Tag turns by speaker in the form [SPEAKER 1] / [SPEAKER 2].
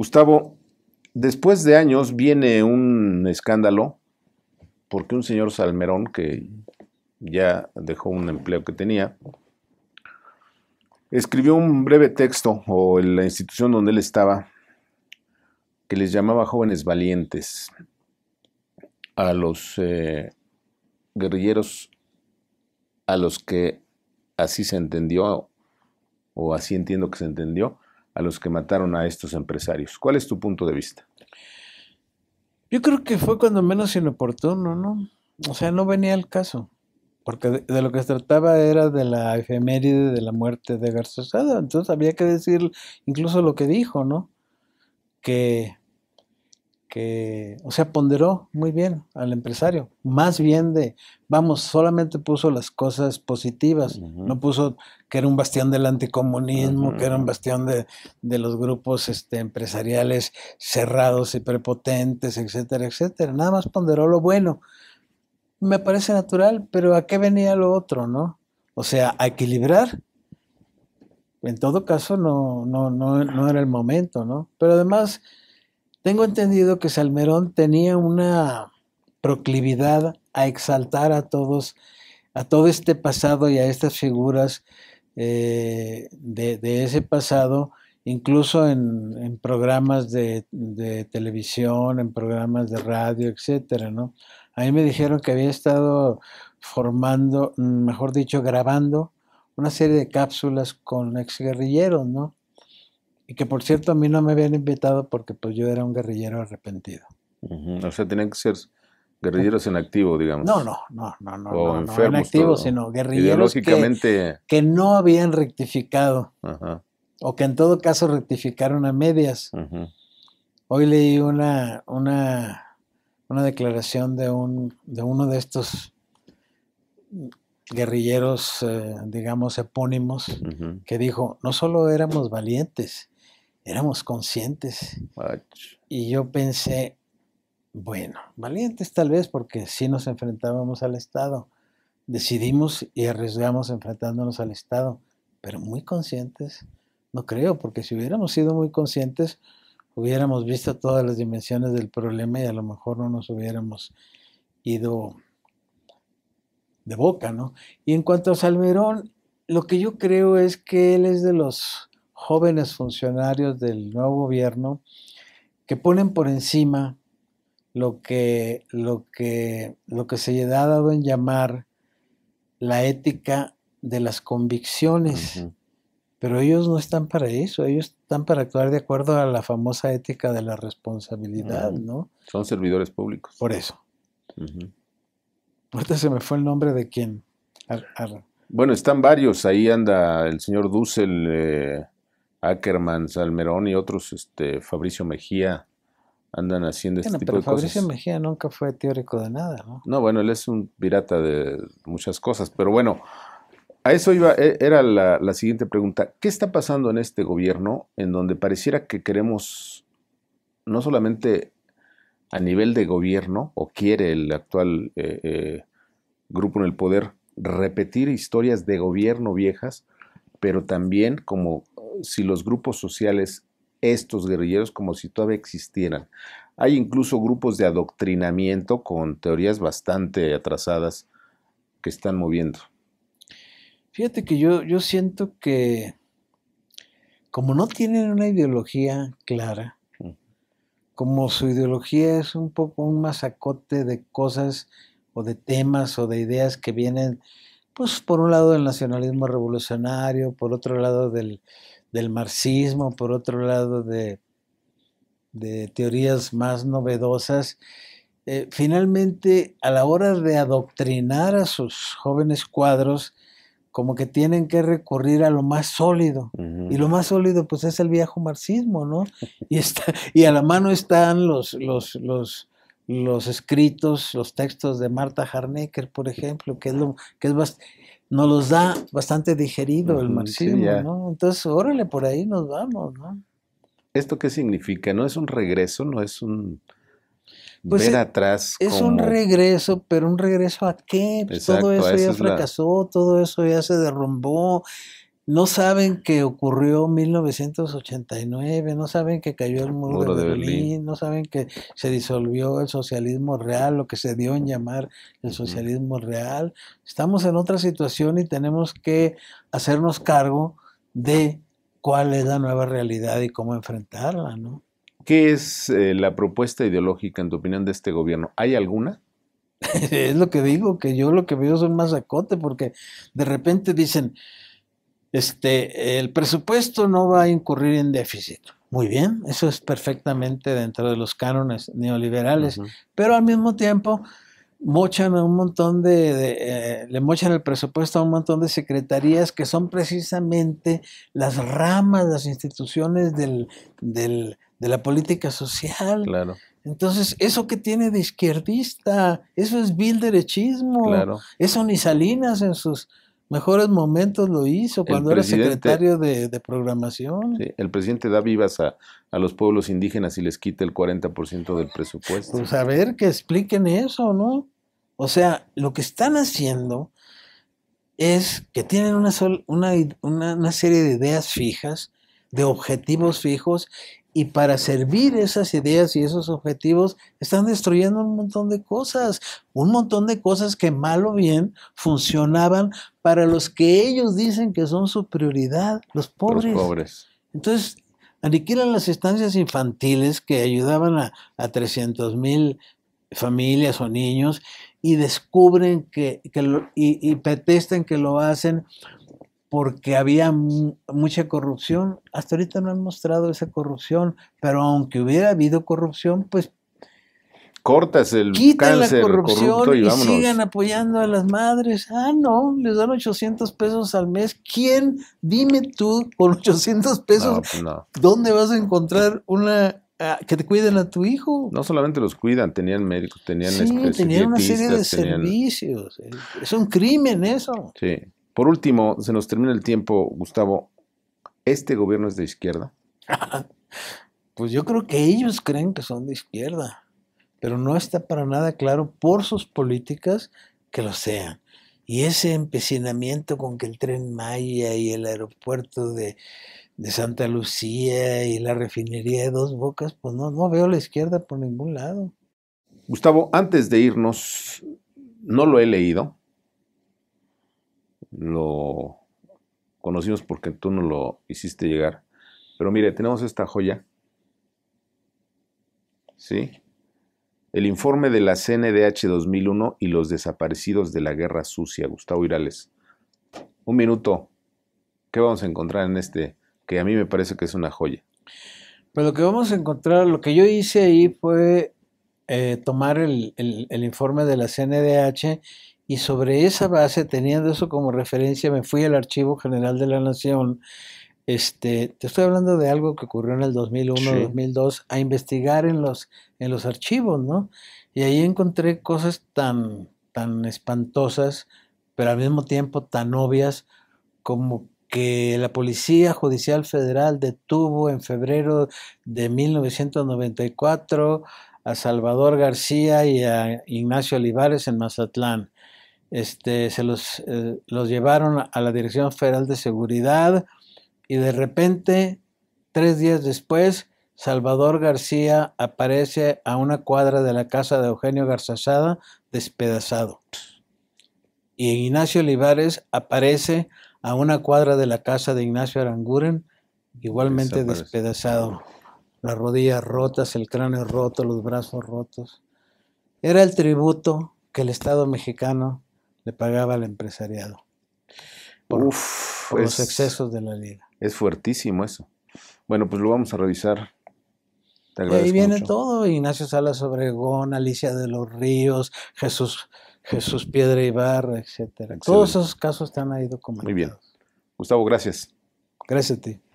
[SPEAKER 1] Gustavo, después de años viene un escándalo porque un señor Salmerón, que ya dejó un empleo que tenía, escribió un breve texto, o en la institución donde él estaba, que les llamaba jóvenes valientes a los eh, guerrilleros a los que así se entendió, o así entiendo que se entendió, a los que mataron a estos empresarios. ¿Cuál es tu punto de vista? Yo creo
[SPEAKER 2] que fue cuando menos inoportuno, ¿no? O sea, no venía el caso, porque de, lo que se trataba era de la efeméride de la muerte de Sado, entonces había que decir incluso lo que dijo, ¿no? Que que, o sea, ponderó muy bien al empresario, más bien de, vamos, solamente puso las cosas positivas, no puso que era un bastión del anticomunismo, que era un bastión de, los grupos este, empresariales cerrados y prepotentes, etcétera, etcétera, nada más ponderó lo bueno. Me parece natural, pero ¿a qué venía lo otro, no? O sea, a equilibrar. En todo caso, no, no, no, no era el momento, ¿no? Pero además, tengo entendido que Salmerón tenía una proclividad a exaltar a todos, a todo este pasado y a estas figuras eh, de, ese pasado, incluso en, programas de, televisión, en programas de radio, etcétera, ¿no? A mí me dijeron que había estado formando, mm, mejor dicho, grabando una serie de cápsulas con exguerrilleros, ¿no? Y que por cierto a mí no me habían invitado porque pues yo era un guerrillero arrepentido.
[SPEAKER 1] O sea, tenían que ser guerrilleros en activo, digamos. No, no, no, no, no, o enfermos, en activo, sino guerrilleros que,
[SPEAKER 2] que, no habían rectificado. O que en todo caso rectificaron a medias. Hoy leí una, una, declaración de, un, de uno de estos guerrilleros, eh, digamos, epónimos, que dijo, no solo éramos valientes, éramos conscientes. Y yo pensé, bueno, valientes tal vez porque sí nos enfrentábamos al Estado. Decidimos y arriesgamos enfrentándonos al Estado, pero muy conscientes, no creo, porque si hubiéramos sido muy conscientes, hubiéramos visto todas las dimensiones del problema y a lo mejor no nos hubiéramos ido de boca, ¿no? Y en cuanto a Salmerón, lo que yo creo es que él es de los jóvenes funcionarios del nuevo gobierno que ponen por encima lo que, lo que, lo que se ha dado en llamar la ética de las convicciones. Pero ellos no están para eso, ellos están para actuar de acuerdo a la famosa ética de la responsabilidad, ¿no?
[SPEAKER 1] Son servidores públicos. Por eso.
[SPEAKER 2] se me fue el nombre de quién.
[SPEAKER 1] Bueno, están varios, ahí anda el señor Dussel. Eh, Ackerman, Salmerón y otros, este, Fabricio Mejía, andan haciendo este tipo de cosas. Pero Fabricio
[SPEAKER 2] Mejía nunca fue teórico de nada, ¿no?
[SPEAKER 1] No, bueno, él es un pirata de muchas cosas, pero bueno, a eso iba, e, era la, siguiente pregunta. ¿Qué está pasando en este gobierno en donde pareciera que queremos no solamente a nivel de gobierno, o quiere el actual eh, eh, grupo en el poder repetir historias de gobierno viejas, pero también como si los grupos sociales, estos guerrilleros, como si todavía existieran. Hay incluso grupos de adoctrinamiento con teorías bastante atrasadas que están moviendo.
[SPEAKER 2] Fíjate que yo, yo siento que como no tienen una ideología clara, mm. como su ideología es un poco un masacote de cosas o de temas o de ideas que vienen pues por un lado del nacionalismo revolucionario, por otro lado del, marxismo, por otro lado de, de teorías más novedosas, eh, finalmente a la hora de adoctrinar a sus jóvenes cuadros, como que tienen que recurrir a lo más sólido. Y lo más sólido pues es el viejo marxismo, ¿no? Y, está, y a la mano están los, los, los los escritos, los textos de Marta Harnecker, por ejemplo, que es lo que es nos los da bastante digerido el marxismo, ¿no? Entonces, órale, por ahí nos vamos, ¿no?
[SPEAKER 1] ¿Esto qué significa? ¿No es un regreso? ¿No es un pues ver e-, atrás? Es un
[SPEAKER 2] regreso, pero un regreso a qué? Pues todo eso ya fracasó, todo eso ya se derrumbó, no saben que ocurrió 1989, no saben que cayó el muro, de, Berlín, no saben que se disolvió el socialismo real, lo que se dio en llamar el socialismo real. Estamos en otra situación y tenemos que hacernos cargo de cuál es la nueva realidad y cómo enfrentarla, ¿no?
[SPEAKER 1] ¿Qué es eh, la propuesta ideológica, en tu opinión, de este gobierno? ¿Hay alguna?
[SPEAKER 2] es lo que digo, que yo lo que veo es un masacote, porque de repente dicen, este, el presupuesto no va a incurrir en déficit. Muy bien, eso es perfectamente dentro de los cánones neoliberales, pero al mismo tiempo mochan un montón de, eh, le mochan el presupuesto a un montón de secretarías que son precisamente las ramas, las instituciones del, del, de la política social. Claro. Entonces, ¿eso que tiene de izquierdista? Eso es vil derechismo. Claro. Eso ni Salinas en sus mejores momentos lo hizo cuando era secretario de, programación.
[SPEAKER 1] el presidente da vivas a, a, los pueblos indígenas y les quita el 40% del presupuesto.
[SPEAKER 2] Pues a ver, que expliquen eso, ¿no? O sea, lo que están haciendo es que tienen una, una, una, una serie de ideas fijas, de objetivos fijos y para servir esas ideas y esos objetivos están destruyendo un montón de cosas, un montón de cosas que mal o bien funcionaban para los que ellos dicen que son su prioridad, los pobres. pobres. Entonces, aniquilan las estancias infantiles que ayudaban a, 300 mil familias o niños y descubren que, y, y que lo hacen porque había mucha corrupción. Hasta ahorita no han mostrado esa corrupción, pero aunque hubiera habido corrupción, pues
[SPEAKER 1] cortas el la corrupción y, sigan
[SPEAKER 2] apoyando a las madres. Ah, no, les dan 800 pesos al mes. ¿Quién? Dime tú, con 800 pesos, pues ¿dónde vas a encontrar una ah, que te cuiden a tu hijo.
[SPEAKER 1] No solamente los cuidan, tenían médicos, tenían sí, este, tenían una serie de
[SPEAKER 2] servicios. Es un crimen eso.
[SPEAKER 1] Sí. Por último, se nos termina el tiempo, Gustavo. ¿Este gobierno es de izquierda?
[SPEAKER 2] pues yo creo que ellos creen que son de izquierda, pero no está para nada claro por sus políticas que lo sean. Y ese empecinamiento con que el tren Maya y el aeropuerto de, Santa Lucía y la refinería de Dos Bocas, pues no, no veo la izquierda por ningún lado.
[SPEAKER 1] Gustavo, antes de irnos, no lo he leído, lo conocimos porque tú no lo hiciste llegar. Pero mire, tenemos esta joya. ¿Sí? El informe de la CNDH 2001 y los desaparecidos de la Guerra Sucia, Gustavo Irales. Un minuto. ¿Qué vamos a encontrar en este que a mí me parece que es una joya?
[SPEAKER 2] Pues lo que vamos a encontrar, lo que yo hice ahí fue eh, tomar el, el, informe de la CNDH y sobre esa base, teniendo eso como referencia, me fui al Archivo General de la Nación. Este, te estoy hablando de algo que ocurrió en el 2001, 2002, a investigar en los, en los archivos, ¿no? Y ahí encontré cosas tan, tan espantosas, pero al mismo tiempo tan obvias, como que la Policía Judicial Federal detuvo en febrero de 1994 a Salvador García y a Ignacio Olivares en Mazatlán. Este, se los, eh, los llevaron a la Dirección Federal de Seguridad y de repente, tres días después, Salvador García aparece a una cuadra de la casa de Eugenio Garzazada despedazado. Y Ignacio Olivares aparece a una cuadra de la casa de Ignacio Aranguren igualmente despedazado. Las rodillas rotas, el cráneo roto, los brazos rotos. Era el tributo que el Estado mexicano le pagaba al empresariado
[SPEAKER 1] por, los excesos de la liga. Es fuertísimo eso. Bueno, pues lo vamos a revisar. y ahí viene
[SPEAKER 2] todo, Ignacio Salas Obregón, Alicia de los
[SPEAKER 1] Ríos,
[SPEAKER 2] Jesús, Jesús Piedra Ibarra, etcétera. Todos esos casos están ahí documentados.
[SPEAKER 1] Muy bien. Gustavo, gracias. Gracias a ti.